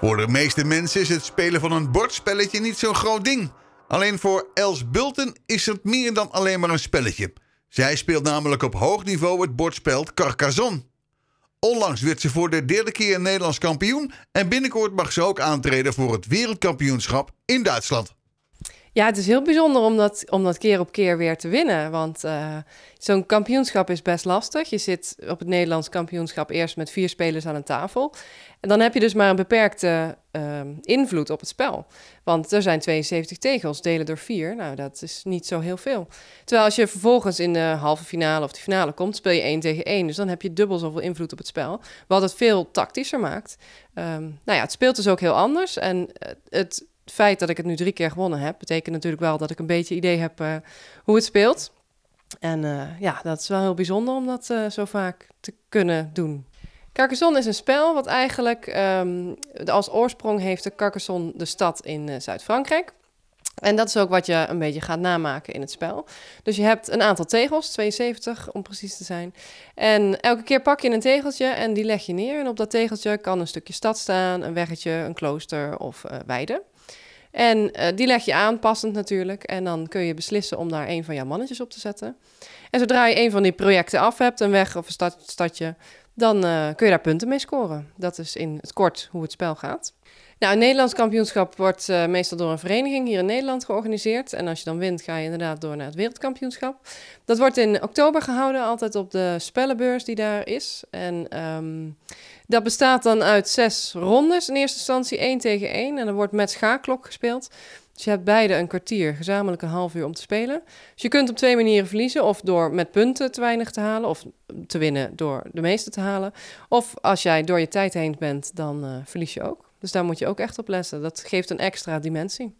Voor de meeste mensen is het spelen van een bordspelletje niet zo'n groot ding. Alleen voor Els Bulten is het meer dan alleen maar een spelletje. Zij speelt namelijk op hoog niveau het bordspel Carcassonne. Onlangs werd ze voor de derde keer Nederlands kampioen en binnenkort mag ze ook aantreden voor het wereldkampioenschap in Duitsland. Ja, het is heel bijzonder om dat, om dat keer op keer weer te winnen. Want eh, zo'n kampioenschap is best lastig. Je zit op het Nederlands kampioenschap eerst met vier spelers aan een tafel. En dan heb je dus maar een beperkte ehm, invloed op het spel. Want er zijn 72 tegels, delen door vier. Nou, dat is niet zo heel veel. Terwijl als je vervolgens in de halve finale of de finale komt, speel je één tegen één. Dus dan heb je dubbel zoveel invloed op het spel. Wat het veel tactischer maakt. Um, nou ja, het speelt dus ook heel anders. En eh, het het feit dat ik het nu drie keer gewonnen heb, betekent natuurlijk wel dat ik een beetje idee heb eh, hoe het speelt. En eh, ja, dat is wel heel bijzonder om dat eh, zo vaak te kunnen doen. Carcassonne is een spel wat eigenlijk ehm, als oorsprong heeft de Carcassonne de stad in Zuid-Frankrijk. En dat is ook wat je een beetje gaat namaken in het spel. Dus je hebt een aantal tegels, 72 om precies te zijn. En elke keer pak je een tegeltje en die leg je neer. En op dat tegeltje kan een stukje stad staan, een weggetje, een klooster of uh, weide. En eh, die leg je aan, passend natuurlijk. En dan kun je beslissen om daar een van jouw mannetjes op te zetten. En zodra je een van die projecten af hebt, een weg of een stad, stadje, dan eh, kun je daar punten mee scoren. Dat is in het kort hoe het spel gaat. Nou, een Nederlands kampioenschap wordt eh, meestal door een vereniging hier in Nederland georganiseerd. En als je dan wint, ga je inderdaad door naar het wereldkampioenschap. Dat wordt in oktober gehouden, altijd op de spellenbeurs die daar is. En ehm, dat bestaat dan uit zes rondes. In eerste instantie één tegen één. En er wordt met schaakklok gespeeld. Dus je hebt beide een kwartier, gezamenlijk een half uur om te spelen. Dus je kunt op twee manieren verliezen. Of door met punten te weinig te halen. Of te winnen door de meeste te halen. Of als jij door je tijd heen bent, dan eh, verlies je ook. Dus daar moet je ook echt op letten. Dat geeft een extra dimensie.